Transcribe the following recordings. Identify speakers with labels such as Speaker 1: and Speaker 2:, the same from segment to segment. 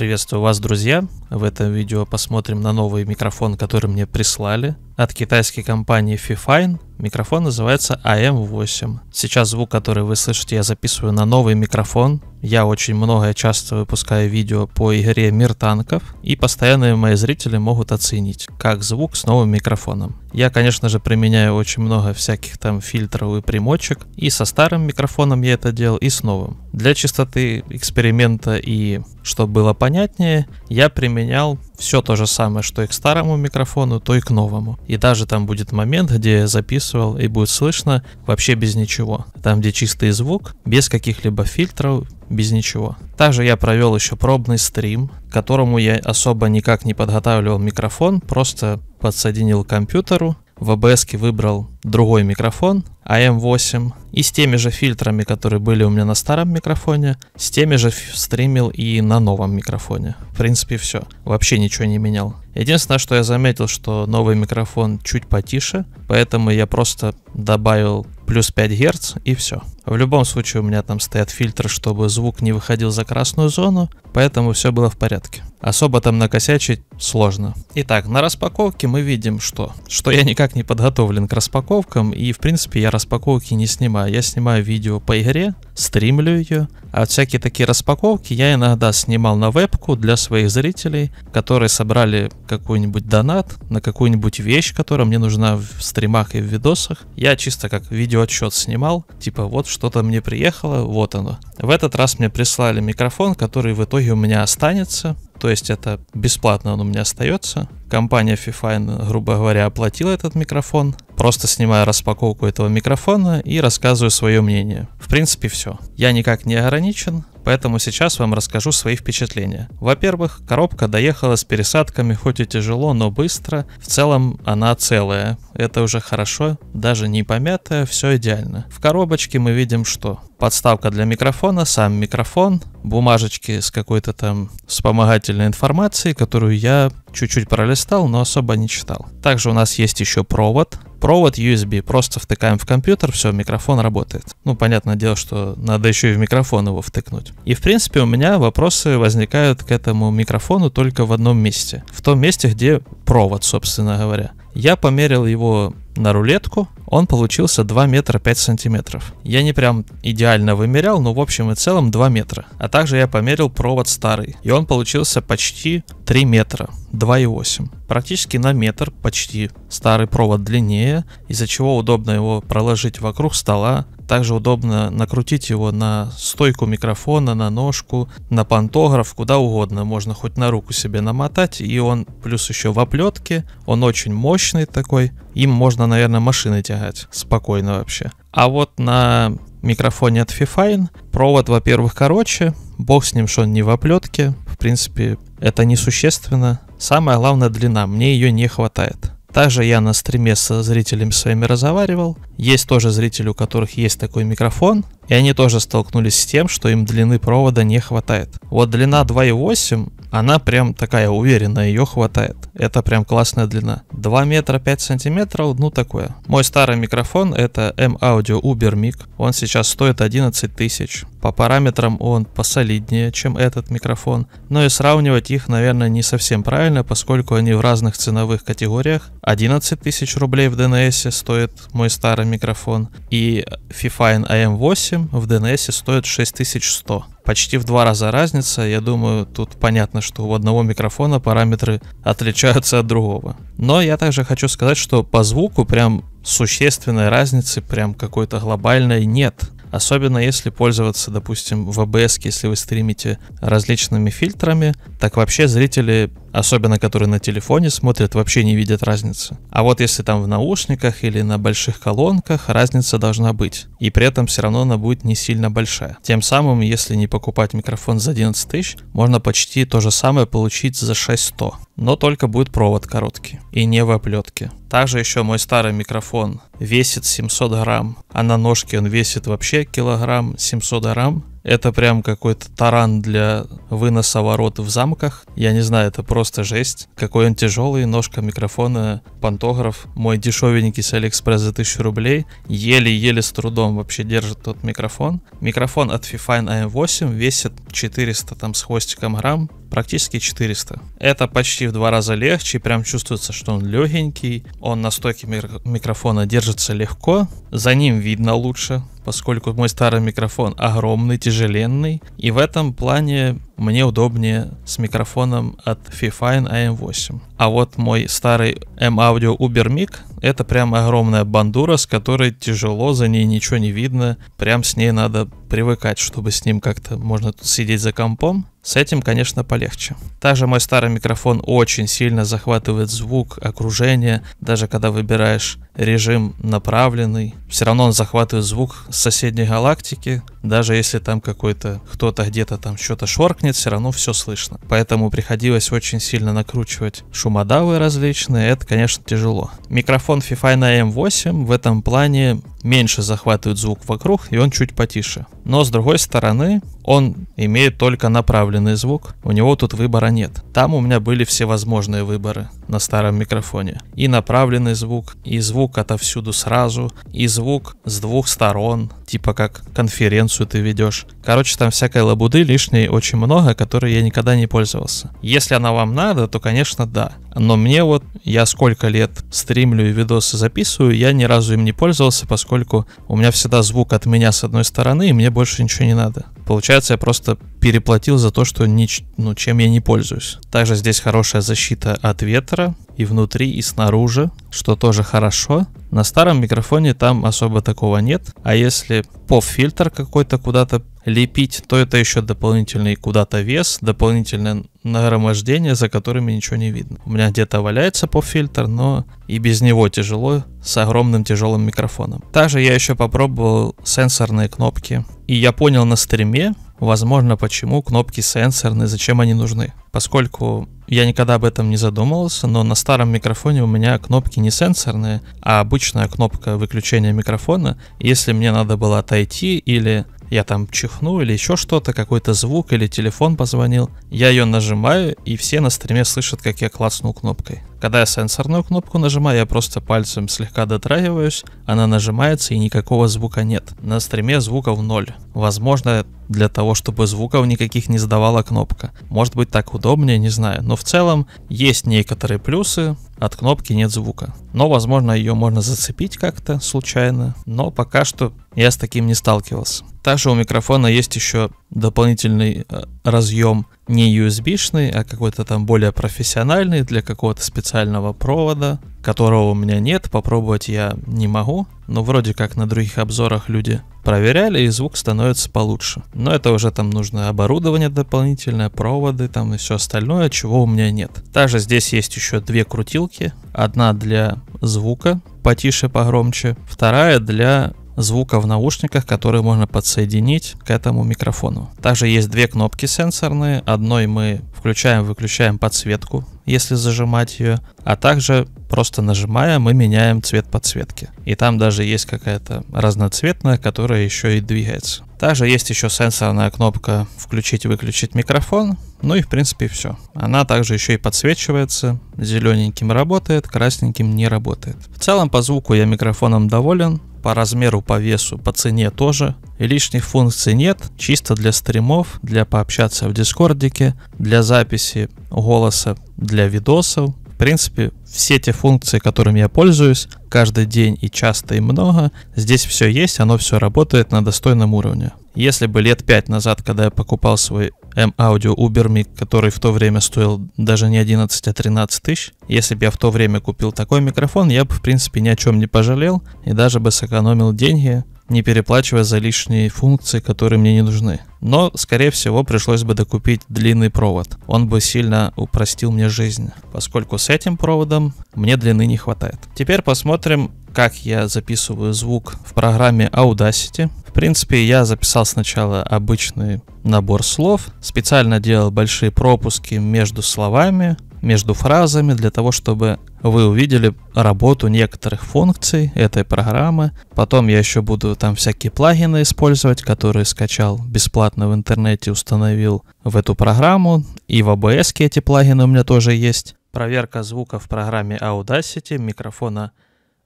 Speaker 1: Приветствую вас, друзья в этом видео посмотрим на новый микрофон, который мне прислали. От китайской компании Fifine. Микрофон называется AM8. А Сейчас звук, который вы слышите, я записываю на новый микрофон. Я очень много и часто выпускаю видео по игре Мир танков. И постоянные мои зрители могут оценить, как звук с новым микрофоном. Я, конечно же, применяю очень много всяких там фильтров и примочек. И со старым микрофоном я это делал, и с новым. Для чистоты эксперимента и чтобы было понятнее, я применяю поменял все то же самое, что и к старому микрофону, то и к новому. И даже там будет момент, где я записывал и будет слышно вообще без ничего. Там, где чистый звук, без каких-либо фильтров, без ничего. Также я провел еще пробный стрим, к которому я особо никак не подготавливал микрофон, просто подсоединил к компьютеру, в ABS выбрал другой микрофон AM8 и с теми же фильтрами, которые были у меня на старом микрофоне, с теми же стримил и на новом микрофоне. В принципе, все. Вообще ничего не менял. Единственное, что я заметил, что новый микрофон чуть потише, поэтому я просто добавил плюс 5 Гц и все. В любом случае у меня там стоят фильтры, чтобы звук не выходил за красную зону, поэтому все было в порядке. Особо там накосячить сложно. Итак, на распаковке мы видим что? Что я никак не подготовлен к распаковке распаковкам, и в принципе я распаковки не снимаю. Я снимаю видео по игре, стримлю ее, а всякие такие распаковки я иногда снимал на вебку для своих зрителей, которые собрали какой-нибудь донат на какую-нибудь вещь, которая мне нужна в стримах и в видосах. Я чисто как видеоотчет снимал, типа вот что-то мне приехало, вот оно. В этот раз мне прислали микрофон, который в итоге у меня останется, то есть это бесплатно он у меня остается. Компания Fifine, грубо говоря, оплатила этот микрофон. Просто снимаю распаковку этого микрофона и рассказываю свое мнение. В принципе, все. Я никак не ограничен, Поэтому сейчас вам расскажу свои впечатления. Во-первых, коробка доехала с пересадками, хоть и тяжело, но быстро. В целом она целая. Это уже хорошо, даже не помятая, все идеально. В коробочке мы видим что? Подставка для микрофона, сам микрофон, бумажечки с какой-то там вспомогательной информацией, которую я чуть-чуть пролистал, но особо не читал. Также у нас есть еще провод, провод USB, просто втыкаем в компьютер, все, микрофон работает. Ну, понятное дело, что надо еще и в микрофон его втыкнуть работать. И, в принципе, у меня вопросы возникают к этому микрофону только в одном месте. В том месте, где провод, собственно говоря. Я померил его на рулетку, он получился 2 метра 5 сантиметров. Я не прям идеально вымерял, но в общем и целом 2 метра. А также я померил провод старый, и он получился почти 3 метра. 2,8. Практически на метр почти старый провод длиннее, из-за чего удобно его проложить вокруг стола. Также удобно накрутить его на стойку микрофона, на ножку, на пантограф, куда угодно. Можно хоть на руку себе намотать. И он плюс еще в оплетке. Он очень мощный такой. Им можно, наверное, машины тягать спокойно вообще. А вот на микрофоне от Fifine провод, во-первых, короче. Бог с ним, что он не в оплетке. В принципе, это несущественно. Самое главное длина, мне ее не хватает. Также я на стриме со зрителями своими разговаривал. Есть тоже зрители, у которых есть такой микрофон. И они тоже столкнулись с тем, что им длины провода не хватает. Вот длина 2,8, она прям такая уверенная, ее хватает. Это прям классная длина. 2 метра 5 сантиметров, ну такое. Мой старый микрофон это M-Audio Uber Mic. Он сейчас стоит 11 тысяч. По параметрам он посолиднее, чем этот микрофон. Но и сравнивать их, наверное, не совсем правильно, поскольку они в разных ценовых категориях. 11 тысяч рублей в DNS стоит мой старый микрофон. И Fifine AM8 8 в DNS стоит 6100. Почти в два раза разница. Я думаю, тут понятно, что у одного микрофона параметры отличаются от другого. Но я также хочу сказать, что по звуку прям существенной разницы, прям какой-то глобальной нет. Особенно если пользоваться, допустим, в ABS, а если вы стримите различными фильтрами, так вообще зрители особенно которые на телефоне смотрят, вообще не видят разницы. А вот если там в наушниках или на больших колонках, разница должна быть. И при этом все равно она будет не сильно большая. Тем самым, если не покупать микрофон за 11 тысяч, можно почти то же самое получить за 600, Но только будет провод короткий и не в оплетке. Также еще мой старый микрофон весит 700 грамм, а на ножке он весит вообще килограмм 700 грамм. Это прям какой-то таран для выноса ворот в замках. Я не знаю, это просто жесть. Какой он тяжелый, ножка микрофона, пантограф. Мой дешевенький с Алиэкспресс за 1000 рублей. Еле-еле с трудом вообще держит тот микрофон. Микрофон от Fifine AM8 весит 400 там с хвостиком грамм практически 400. Это почти в два раза легче, прям чувствуется, что он легенький, он на стойке микрофона держится легко, за ним видно лучше, поскольку мой старый микрофон огромный, тяжеленный, и в этом плане мне удобнее с микрофоном от Fifine AM8. А вот мой старый M-Audio Uber Mic — это прям огромная бандура, с которой тяжело, за ней ничего не видно, прям с ней надо привыкать, чтобы с ним как-то можно тут сидеть за компом. С этим, конечно, полегче. Также мой старый микрофон очень сильно захватывает звук, окружение, даже когда выбираешь режим направленный. Все равно он захватывает звук с соседней галактики. Даже если там какой-то кто-то где-то там что-то шоркнет, все равно все слышно. Поэтому приходилось очень сильно накручивать шумодавы различные. Это, конечно, тяжело. Микрофон Fifine M8 в этом плане меньше захватывает звук вокруг, и он чуть потише. Но с другой стороны, он имеет только направленный звук, у него тут выбора нет. Там у меня были всевозможные выборы на старом микрофоне. И направленный звук, и звук отовсюду сразу, и звук с двух сторон, типа как конференцию ты ведешь. Короче, там всякой лабуды лишней очень много, которой я никогда не пользовался. Если она вам надо, то, конечно, да. Но мне вот, я сколько лет стримлю и видосы записываю, я ни разу им не пользовался, поскольку у меня всегда звук от меня с одной стороны, и мне больше ничего не надо. Получается, я просто переплатил за то, что ни, ну, чем я не пользуюсь. Также здесь хорошая защита от ветра и внутри, и снаружи, что тоже хорошо. На старом микрофоне там особо такого нет. А если поп-фильтр какой-то куда-то лепить, то это еще дополнительный куда-то вес, дополнительное нагромождение, за которыми ничего не видно. У меня где-то валяется поп-фильтр, но и без него тяжело с огромным тяжелым микрофоном. Также я еще попробовал сенсорные кнопки и я понял на стриме, возможно, почему кнопки сенсорные, зачем они нужны. Поскольку я никогда об этом не задумывался, но на старом микрофоне у меня кнопки не сенсорные, а обычная кнопка выключения микрофона. Если мне надо было отойти или я там чихну или еще что-то, какой-то звук или телефон позвонил, я ее нажимаю и все на стриме слышат, как я класснул кнопкой. Когда я сенсорную кнопку нажимаю, я просто пальцем слегка дотрагиваюсь, она нажимается и никакого звука нет. На стриме в ноль. Возможно, для того, чтобы звуков никаких не сдавала кнопка. Может быть так удобнее, не знаю. Но в целом есть некоторые плюсы, от кнопки нет звука. Но, возможно, ее можно зацепить как-то случайно, но пока что я с таким не сталкивался. Также у микрофона есть еще дополнительный э, разъем не USB-шный, а какой-то там более профессиональный для какого-то специального провода, которого у меня нет, попробовать я не могу, но вроде как на других обзорах люди проверяли, и звук становится получше. Но это уже там нужно оборудование дополнительное, проводы там и все остальное, чего у меня нет. Также здесь есть еще две крутилки, одна для звука, потише, погромче, вторая для звука в наушниках, которые можно подсоединить к этому микрофону. Также есть две кнопки сенсорные. Одной мы включаем-выключаем подсветку, если зажимать ее, а также просто нажимая мы меняем цвет подсветки. И там даже есть какая-то разноцветная, которая еще и двигается. Также есть еще сенсорная кнопка включить-выключить микрофон. Ну и в принципе все. Она также еще и подсвечивается. Зелененьким работает, красненьким не работает. В целом по звуку я микрофоном доволен по размеру, по весу, по цене тоже. И лишних функций нет, чисто для стримов, для пообщаться в дискордике, для записи голоса, для видосов. В принципе, все те функции, которыми я пользуюсь, каждый день и часто и много, здесь все есть, оно все работает на достойном уровне. Если бы лет 5 назад, когда я покупал свой M-Audio Ubermic, который в то время стоил даже не 11, а 13 тысяч. Если бы я в то время купил такой микрофон, я бы в принципе ни о чем не пожалел и даже бы сэкономил деньги, не переплачивая за лишние функции, которые мне не нужны. Но, скорее всего, пришлось бы докупить длинный провод. Он бы сильно упростил мне жизнь, поскольку с этим проводом мне длины не хватает. Теперь посмотрим, как я записываю звук в программе Audacity. В принципе, я записал сначала обычный набор слов, специально делал большие пропуски между словами, между фразами для того, чтобы вы увидели работу некоторых функций этой программы. Потом я еще буду там всякие плагины использовать, которые скачал бесплатно в интернете, установил в эту программу. И в ABS эти плагины у меня тоже есть. Проверка звука в программе Audacity, микрофона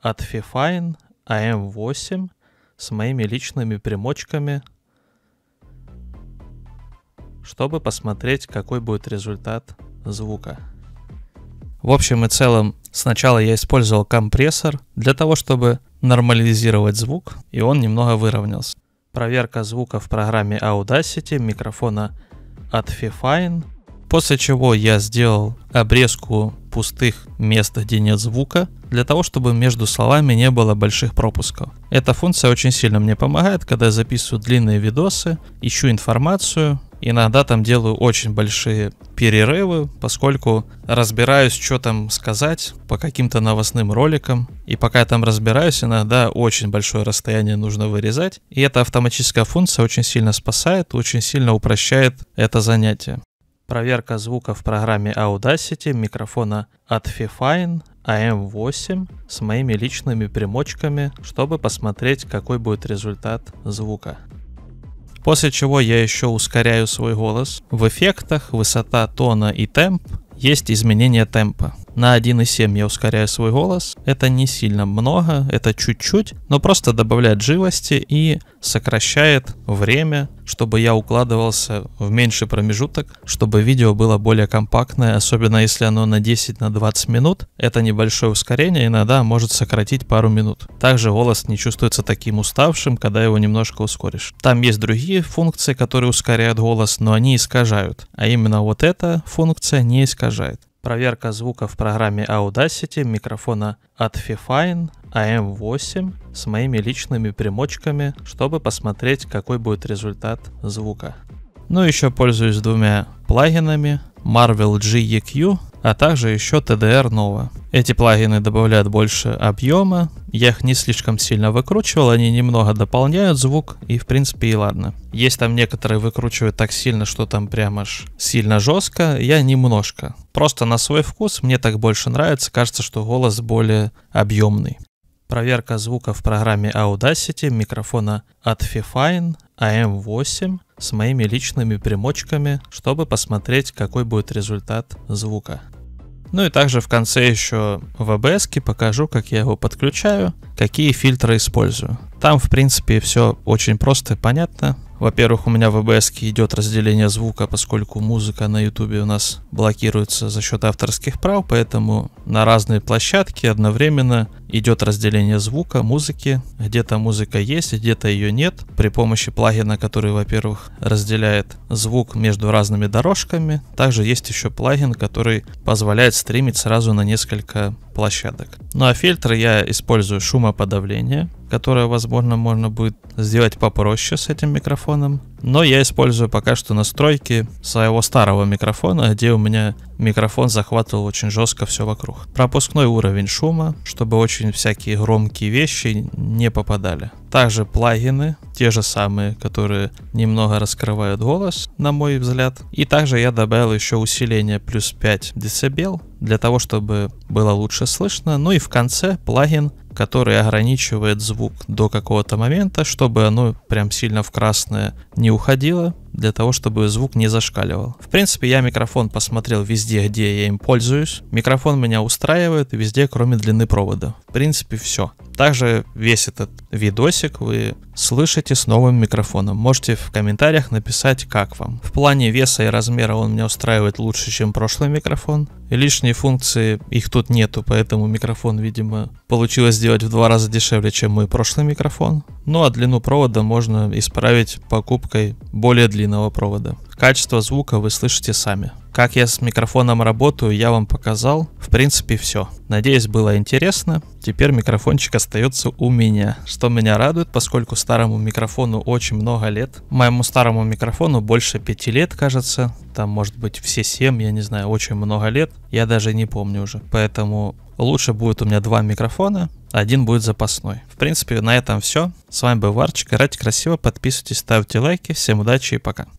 Speaker 1: от Fifine AM8 с моими личными примочками, чтобы посмотреть, какой будет результат звука. В общем и целом, сначала я использовал компрессор для того, чтобы нормализировать звук, и он немного выровнялся. Проверка звука в программе Audacity микрофона от Fifine. После чего я сделал обрезку пустых мест, где нет звука, для того, чтобы между словами не было больших пропусков. Эта функция очень сильно мне помогает, когда я записываю длинные видосы, ищу информацию, Иногда там делаю очень большие перерывы, поскольку разбираюсь, что там сказать по каким-то новостным роликам. И пока я там разбираюсь, иногда очень большое расстояние нужно вырезать. И эта автоматическая функция очень сильно спасает, очень сильно упрощает это занятие. Проверка звука в программе Audacity микрофона от Fifine AM8 с моими личными примочками, чтобы посмотреть, какой будет результат звука. После чего я еще ускоряю свой голос. В эффектах высота тона и темп есть изменение темпа на 1,7 я ускоряю свой голос. Это не сильно много, это чуть-чуть, но просто добавляет живости и сокращает время, чтобы я укладывался в меньший промежуток, чтобы видео было более компактное, особенно если оно на 10-20 на 20 минут. Это небольшое ускорение иногда может сократить пару минут. Также голос не чувствуется таким уставшим, когда его немножко ускоришь. Там есть другие функции, которые ускоряют голос, но они искажают. А именно вот эта функция не искажает проверка звука в программе Audacity микрофона от Fifine AM8 с моими личными примочками, чтобы посмотреть, какой будет результат звука. Ну и еще пользуюсь двумя плагинами Marvel GEQ а также еще TDR Nova. Эти плагины добавляют больше объема, я их не слишком сильно выкручивал, они немного дополняют звук, и в принципе и ладно. Есть там некоторые выкручивают так сильно, что там прям аж сильно жестко, я немножко. Просто на свой вкус мне так больше нравится, кажется, что голос более объемный. Проверка звука в программе Audacity микрофона от Fifine AM8 с моими личными примочками, чтобы посмотреть, какой будет результат звука. Ну и также в конце еще в ABS покажу, как я его подключаю, какие фильтры использую. Там, в принципе, все очень просто и понятно. Во-первых, у меня в OBS идет разделение звука, поскольку музыка на YouTube у нас блокируется за счет авторских прав, поэтому на разные площадки одновременно идет разделение звука, музыки. Где-то музыка есть, где-то ее нет. При помощи плагина, который, во-первых, разделяет звук между разными дорожками, также есть еще плагин, который позволяет стримить сразу на несколько площадок. Ну а фильтры я использую шумоподавление, которое, возможно, можно будет сделать попроще с этим микрофоном микрофоном. Но я использую пока что настройки своего старого микрофона, где у меня микрофон захватывал очень жестко все вокруг. Пропускной уровень шума, чтобы очень всякие громкие вещи не попадали. Также плагины, те же самые, которые немного раскрывают голос, на мой взгляд. И также я добавил еще усиление плюс 5 дБ, для того, чтобы было лучше слышно. Ну и в конце плагин, который ограничивает звук до какого-то момента, чтобы оно прям сильно в красное не уходило для того, чтобы звук не зашкаливал. В принципе, я микрофон посмотрел везде, где я им пользуюсь. Микрофон меня устраивает везде, кроме длины провода. В принципе, все. Также весь этот видосик вы слышите с новым микрофоном. Можете в комментариях написать, как вам. В плане веса и размера он меня устраивает лучше, чем прошлый микрофон. Лишние функции их тут нету, поэтому микрофон, видимо, получилось сделать в два раза дешевле, чем мой прошлый микрофон. Ну а длину провода можно исправить покупкой более длинного провода. Качество звука вы слышите сами. Как я с микрофоном работаю, я вам показал. В принципе, все. Надеюсь, было интересно. Теперь микрофончик остается у меня, что меня радует, поскольку старому микрофону очень много лет. Моему старому микрофону больше пяти лет, кажется. Там, может быть, все семь, я не знаю, очень много лет. Я даже не помню уже. Поэтому лучше будет у меня два микрофона, один будет запасной. В принципе, на этом все. С вами был Варчик. Играйте красиво, подписывайтесь, ставьте лайки. Всем удачи и пока.